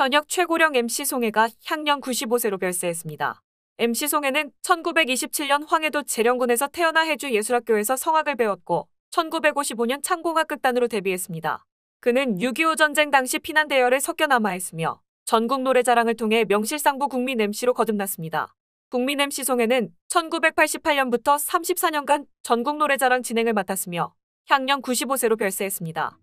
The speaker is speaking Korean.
현역 최고령 MC 송혜가 향년 95세로 별세했습니다. MC 송혜는 1927년 황해도 재령군에서 태어나 해주 예술학교에서 성악을 배웠고 1955년 창공학 극단으로 데뷔했습니다. 그는 6.25 전쟁 당시 피난 대열에 섞여 남아있으며 전국 노래자랑을 통해 명실상부 국민 MC로 거듭났습니다. 국민 MC 송혜는 1988년부터 34년간 전국 노래자랑 진행을 맡았으며 향년 95세로 별세했습니다.